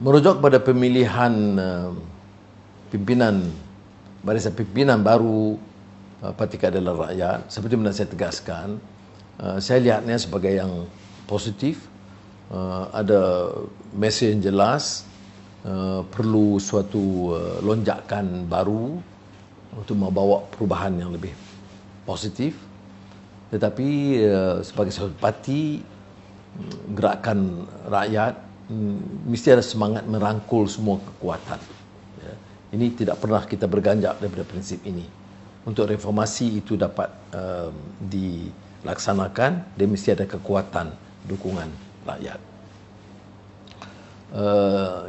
merujuk kepada pemilihan eh, pimpinan barisan pimpinan baru eh, Parti Keadilan Rakyat seperti mana saya tegaskan eh, saya lihatnya sebagai yang positif ada mesej yang jelas perlu suatu lonjakan baru untuk membawa perubahan yang lebih positif tetapi sebagai suatu parti mm, gerakan rakyat Hmm, mesti ada semangat merangkul semua kekuatan. Ya. Ini tidak pernah kita berganjak daripada prinsip ini. Untuk reformasi itu dapat um, dilaksanakan, dia mesti ada kekuatan dukungan rakyat. Uh,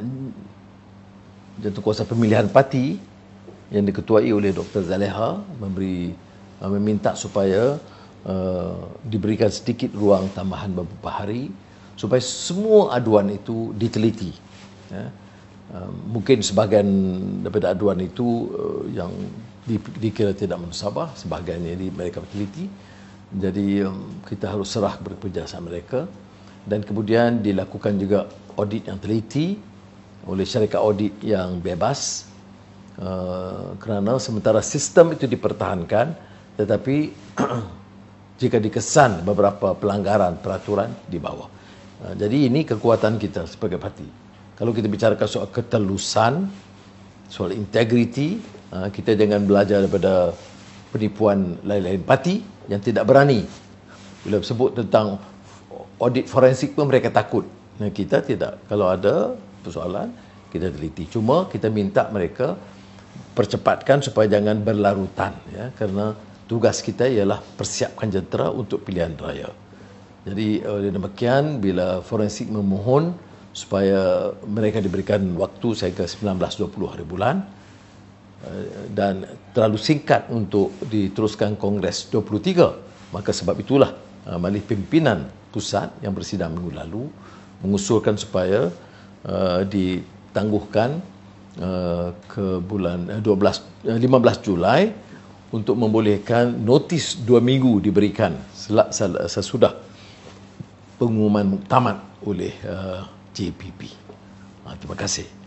jatuh kuasa pemilihan parti yang diketuai oleh Dr. Zaleha memberi uh, meminta supaya uh, diberikan sedikit ruang tambahan beberapa hari supaya semua aduan itu diteliti. Ya. Uh, mungkin sebahagian daripada aduan itu uh, yang di, dikira tidak mensabah, sebahagiannya di mereka teliti. Jadi um, kita harus serah berkerjasama mereka dan kemudian dilakukan juga audit yang teliti oleh syarikat audit yang bebas uh, kerana sementara sistem itu dipertahankan tetapi jika dikesan beberapa pelanggaran peraturan di bawah. Ha, jadi ini kekuatan kita sebagai parti. Kalau kita bicarakan soal ketelusan, soal integriti, ha, kita jangan belajar daripada penipuan lain-lain parti yang tidak berani. Bila sebut tentang audit forensik pun mereka takut. Nah, kita tidak. Kalau ada persoalan, kita teliti. Cuma kita minta mereka percepatkan supaya jangan berlarutan. Ya, kerana tugas kita ialah persiapkan jentera untuk pilihan raya. Jadi oleh demikian bila forensik memohon supaya mereka diberikan waktu saya ke 19-20 hari bulan eh, dan terlalu singkat untuk diteruskan Kongres 23 maka sebab itulah eh, malih pimpinan pusat yang bersidang minggu lalu mengusulkan supaya eh, ditangguhkan ke bulan 12, 15 Julai untuk membolehkan notis dua minggu diberikan sesudah pengumuman muktamad oleh uh, JPP. Uh, ah, terima kasih.